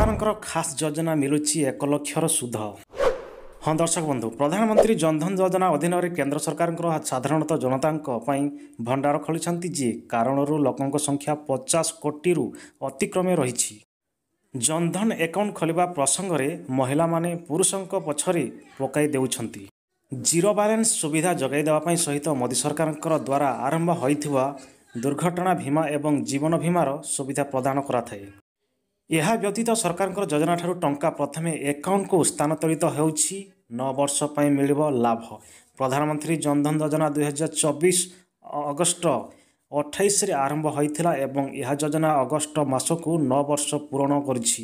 ସରକାରଙ୍କର ଖାସ ଯୋଜନା ମିଳୁଛି ଏକ ଲକ୍ଷର ସୁଧ ହଁ ଦର୍ଶକ ବନ୍ଧୁ ପ୍ରଧାନମନ୍ତ୍ରୀ ଜନଧନ ଯୋଜନା ଅଧୀନରେ କେନ୍ଦ୍ର ସରକାରଙ୍କର ସାଧାରଣତଃ ଜନତାଙ୍କ ପାଇଁ ଭଣ୍ଡାର ଖୋଲିଛନ୍ତି ଯିଏ କାରଣରୁ ଲୋକଙ୍କ ସଂଖ୍ୟା ପଚାଶ କୋଟିରୁ ଅତିକ୍ରମେ ରହିଛି ଜନଧନ ଆକାଉଣ୍ଟ ଖୋଲିବା ପ୍ରସଙ୍ଗରେ ମହିଳାମାନେ ପୁରୁଷଙ୍କ ପଛରେ ପକାଇ ଦେଉଛନ୍ତି ଜିରୋ ବାଲାନ୍ସ ସୁବିଧା ଯୋଗାଇ ଦେବା ପାଇଁ ସହିତ ମୋଦି ସରକାରଙ୍କର ଦ୍ୱାରା ଆରମ୍ଭ ହୋଇଥିବା ଦୁର୍ଘଟଣା ଭୀମା ଏବଂ ଜୀବନ ଭୀମାର ସୁବିଧା ପ୍ରଦାନ କରାଥାଏ ଏହା ବ୍ୟତୀତ ସରକାରଙ୍କର ଯୋଜନାଠାରୁ ଟଙ୍କା ପ୍ରଥମେ ଏକାଉଣ୍ଟକୁ ସ୍ଥାନାନ୍ତରିତ ହେଉଛି ନଅ ବର୍ଷ ପାଇଁ ମିଳିବ ଲାଭ ପ୍ରଧାନମନ୍ତ୍ରୀ ଜନଧନ ଯୋଜନା ଦୁଇହଜାର ଚବିଶ ଅଗଷ୍ଟ ଅଠେଇଶରେ ଆରମ୍ଭ ହୋଇଥିଲା ଏବଂ ଏହା ଯୋଜନା ଅଗଷ୍ଟ ମାସକୁ ନଅ ବର୍ଷ ପୂରଣ କରିଛି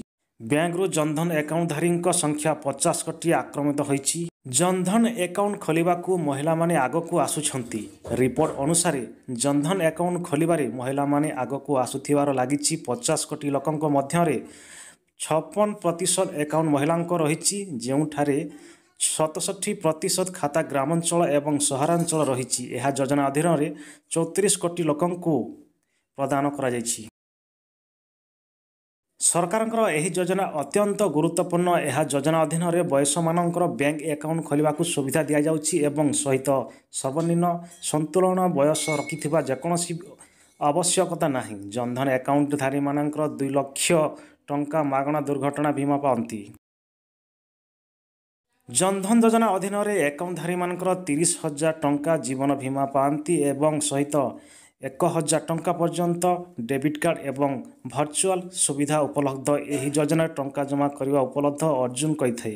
ବ୍ୟାଙ୍କରୁ ଜନଧନ ଆକାଉଣ୍ଟଧାରୀଙ୍କ ସଂଖ୍ୟା ପଚାଶ କୋଟି ଆକ୍ରମିତ ହୋଇଛି ଜନଧନ ଆକାଉଣ୍ଟ ଖୋଲିବାକୁ ମହିଳାମାନେ ଆଗକୁ ଆସୁଛନ୍ତି ରିପୋର୍ଟ ଅନୁସାରେ ଜନଧନ ଆକାଉଣ୍ଟ ଖୋଲିବାରେ ମହିଳାମାନେ ଆଗକୁ ଆସୁଥିବାର ଲାଗିଛି ପଚାଶ କୋଟି ଲୋକଙ୍କ ମଧ୍ୟରେ ଛପନ ପ୍ରତିଶତ ଆକାଉଣ୍ଟ ମହିଳାଙ୍କ ରହିଛି ଯେଉଁଠାରେ ସତଷଠି ପ୍ରତିଶତ ଖାତା ଗ୍ରାମାଞ୍ଚଳ ଏବଂ ସହରାଞ୍ଚଳ ରହିଛି ଏହା ଯୋଜନା ଅଧୀନରେ ଚଉତିରିଶ କୋଟି ଲୋକଙ୍କୁ ପ୍ରଦାନ କରାଯାଇଛି ସରକାରଙ୍କର ଏହି ଯୋଜନା ଅତ୍ୟନ୍ତ ଗୁରୁତ୍ୱପୂର୍ଣ୍ଣ ଏହା ଯୋଜନା ଅଧୀନରେ ବୟସମାନଙ୍କର ବ୍ୟାଙ୍କ ଆକାଉଣ୍ଟ ଖୋଲିବାକୁ ସୁବିଧା ଦିଆଯାଉଛି ଏବଂ ସହିତ ସର୍ବନିମ୍ନ ସନ୍ତୁଳନ ବୟସ ରଖିଥିବା ଯେକୌଣସି ଆବଶ୍ୟକତା ନାହିଁ ଜନଧନ ଆକାଉଣ୍ଟଧାରୀମାନଙ୍କର ଦୁଇ ଲକ୍ଷ ଟଙ୍କା ମାଗଣା ଦୁର୍ଘଟଣା ବୀମା ପାଆନ୍ତି ଜନଧନ ଯୋଜନା ଅଧୀନରେ ଆକାଉଣ୍ଟଧାରୀମାନଙ୍କର ତିରିଶ ହଜାର ଟଙ୍କା ଜୀବନ ବୀମା ପାଆନ୍ତି ଏବଂ ସହିତ ଏକ ହଜାର ଟଙ୍କା ପର୍ଯ୍ୟନ୍ତ ଡେବିଟ୍ କାର୍ଡ଼ ଏବଂ ଭର୍ଚୁଆଲ୍ ସୁବିଧା ଉପଲବ୍ଧ ଏହି ଯୋଜନାରେ ଟଙ୍କା ଜମା କରିବା ଉପଲବ୍ଧ ଅର୍ଜୁନ କହିଥାଏ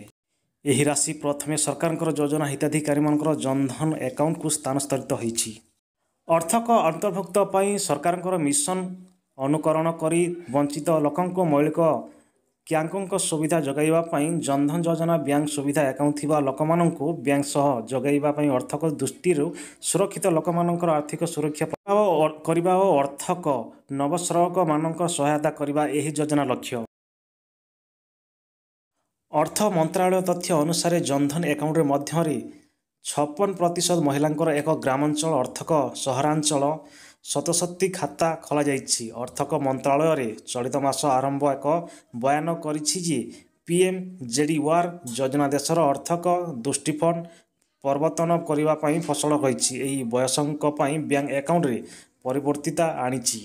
ଏହି ରାଶି ପ୍ରଥମେ ସରକାରଙ୍କର ଯୋଜନା ହିତାଧିକାରୀମାନଙ୍କର ଜନଧନ ଆକାଉଣ୍ଟକୁ ସ୍ଥାନାନ୍ତରିତ ହୋଇଛି ଅର୍ଥକ ଅନ୍ତର୍ଭୁକ୍ତ ପାଇଁ ସରକାରଙ୍କର ମିଶନ ଅନୁକରଣ କରି ବଞ୍ଚିତ ଲୋକଙ୍କ ମୌଳିକ ବ୍ୟାଙ୍କଙ୍କ ସୁବିଧା ଯୋଗାଇବା ପାଇଁ ଜନଧନ ଯୋଜନା ବ୍ୟାଙ୍କ ସୁବିଧା ଆକାଉଣ୍ଟ ଥିବା ଲୋକମାନଙ୍କୁ ବ୍ୟାଙ୍କ ସହ ଯୋଗାଇବା ପାଇଁ ଅର୍ଥକ ଦୃଷ୍ଟିରୁ ସୁରକ୍ଷିତ ଲୋକମାନଙ୍କର ଆର୍ଥିକ ସୁରକ୍ଷା କରିବା ଓ ଅର୍ଥକ ନବସ୍ରବକମାନଙ୍କ ସହାୟତା କରିବା ଏହି ଯୋଜନା ଲକ୍ଷ୍ୟ ଅର୍ଥ ମନ୍ତ୍ରଣାଳୟ ତଥ୍ୟ ଅନୁସାରେ ଜନଧନ ଏକାଉଣ୍ଟରେ ମଧ୍ୟରେ ଛପନ ପ୍ରତିଶତ ମହିଳାଙ୍କର ଏକ ଗ୍ରାମାଞ୍ଚଳ ଅର୍ଥକ ସହରାଞ୍ଚଳ ସତସତୀ ଖାତା ଖୋଲାଯାଇଛି ଅର୍ଥକ ମନ୍ତ୍ରଣାଳୟରେ ଚଳିତ ମାସ ଆରମ୍ଭ ଏକ ବୟାନ କରିଛି ଯେ ପି ଏମ୍ ଜେ ଡି ୱାର୍ ଯୋଜନା ଦେଶର ଅର୍ଥକ ଦୃଷ୍ଟିଫଣ୍ଡ ପ୍ରବର୍ତ୍ତନ କରିବା ପାଇଁ ଫସଲ କହିଛି ଏହି ବୟସଙ୍କ ପାଇଁ ବ୍ୟାଙ୍କ ଆକାଉଣ୍ଟରେ ପରିବର୍ତ୍ତିତା ଆଣିଛି